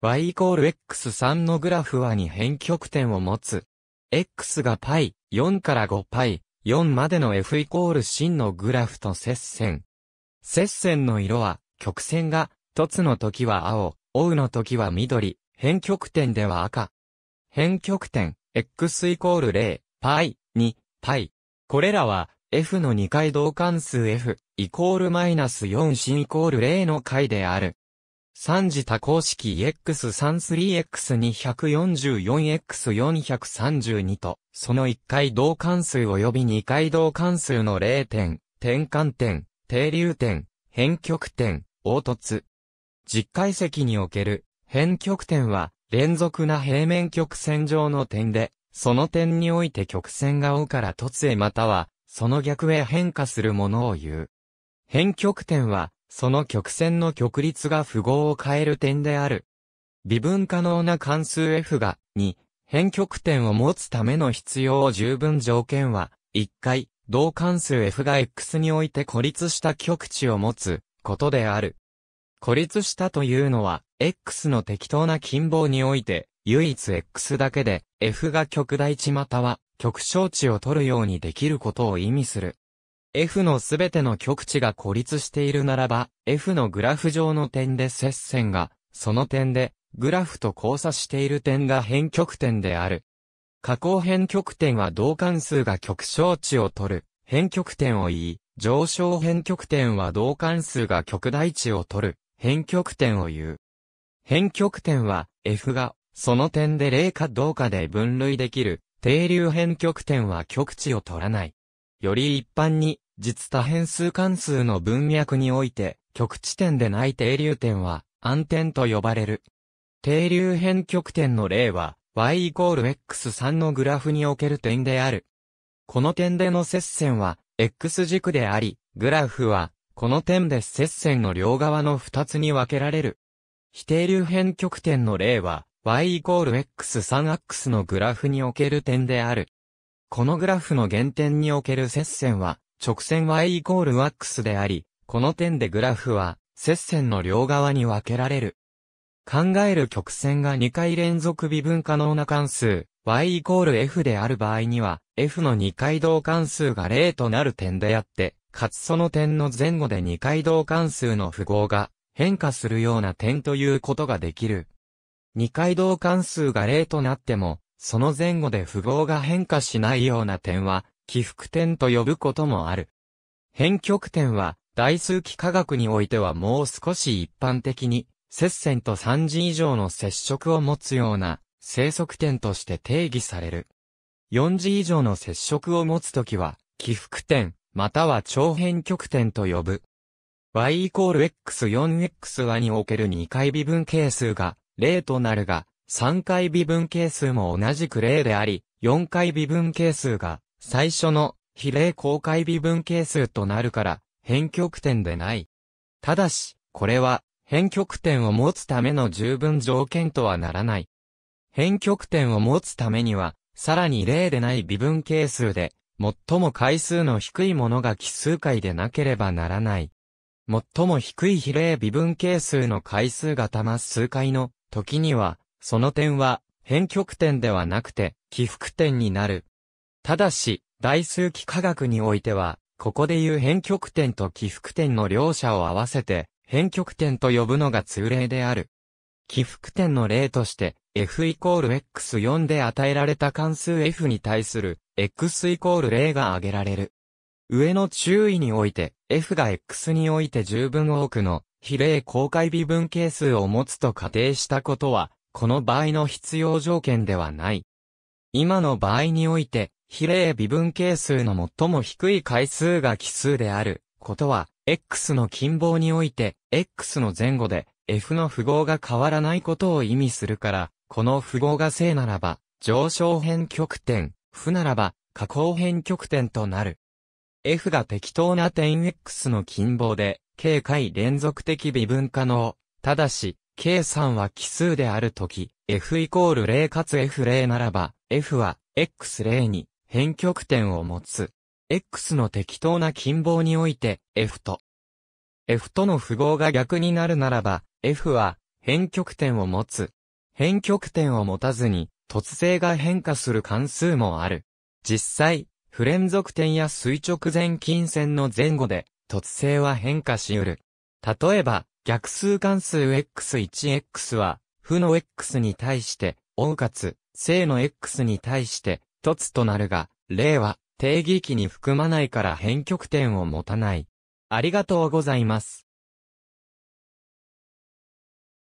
y イコール x3 のグラフはに変極点を持つ。x が π、4から5 π、4までの f イコール真のグラフと接線。接線の色は、曲線が、凸の時は青、O の時は緑、変極点では赤。変極点、x イコール0、π、2、π。これらは、f の2回同関数 f、イコールマイナス4真イコール0の解である。三次多項式 x 3 3 x 2 4 4 x 4 3 2と、その一回同関数及び二回同関数の0点、転換点、定流点、変極点、凹凸。実解析における変極点は、連続な平面曲線上の点で、その点において曲線が O から凸へまたは、その逆へ変化するものを言う。変極点は、その曲線の曲率が符号を変える点である。微分可能な関数 f が2、変曲点を持つための必要を十分条件は、1回、同関数 f が x において孤立した極値を持つことである。孤立したというのは、x の適当な近傍において、唯一 x だけで、f が極大値または極小値を取るようにできることを意味する。f のすべての極値が孤立しているならば、f のグラフ上の点で接線が、その点で、グラフと交差している点が変極点である。下降変極点は同関数が極小値を取る、変極点を言い、上昇変極点は同関数が極大値を取る、変極点を言う。変極点は、f が、その点で0かどうかで分類できる、定流変極点は極値を取らない。より一般に、実多変数関数の文脈において、極地点でない定流点は、暗点と呼ばれる。定流変極点の例は、y イコール x3 のグラフにおける点である。この点での接線は、x 軸であり、グラフは、この点で接線の両側の2つに分けられる。非定流変極点の例は、y イコール x3 x のグラフにおける点である。このグラフの原点における接線は、直線 y イコール x であり、この点でグラフは、接線の両側に分けられる。考える曲線が2回連続微分可能な関数、y イコール f である場合には、f の2回同関数が0となる点であって、かつその点の前後で2回同関数の符号が変化するような点ということができる。2回同関数が0となっても、その前後で符号が変化しないような点は、起伏点と呼ぶこともある。変曲点は、代数期科学においてはもう少し一般的に、接線と3次以上の接触を持つような、生息点として定義される。4次以上の接触を持つときは、起伏点、または長辺極点と呼ぶ。y イコール x4x 和における2回微分係数が0となるが、3回微分係数も同じく0であり、4回微分係数が最初の比例公開微分係数となるから変極点でない。ただし、これは変極点を持つための十分条件とはならない。変極点を持つためには、さらに0でない微分係数で、最も回数の低いものが奇数回でなければならない。最も低い比例微分係数の回数がたま数回の時には、その点は、変極点ではなくて、起伏点になる。ただし、大数機科学においては、ここでいう変極点と起伏点の両者を合わせて、変極点と呼ぶのが通例である。起伏点の例として、f イコール x4 で与えられた関数 f に対する x イコール0が挙げられる。上の注意において、f が x において十分多くの比例公開微分係数を持つと仮定したことは、この場合の必要条件ではない。今の場合において、比例微分係数の最も低い回数が奇数であることは、x の近傍において、x の前後で f の符号が変わらないことを意味するから、この符号が正ならば、上昇辺極点、負ならば、下降辺極点となる。f が適当な点 x の近傍で、k 回連続的微分可能。ただし、計算は奇数であるとき、f イコール0かつ f0 ならば、f は x0 に変極点を持つ。x の適当な近傍において、f と、f との符号が逆になるならば、f は変極点を持つ。変極点を持たずに、突性が変化する関数もある。実際、不連続点や垂直前近線の前後で、突性は変化し得る。例えば、逆数関数 x1x は、負の x に対して、おうかつ、正の x に対して、凸となるが、例は、定義域に含まないから変極点を持たない。ありがとうございます。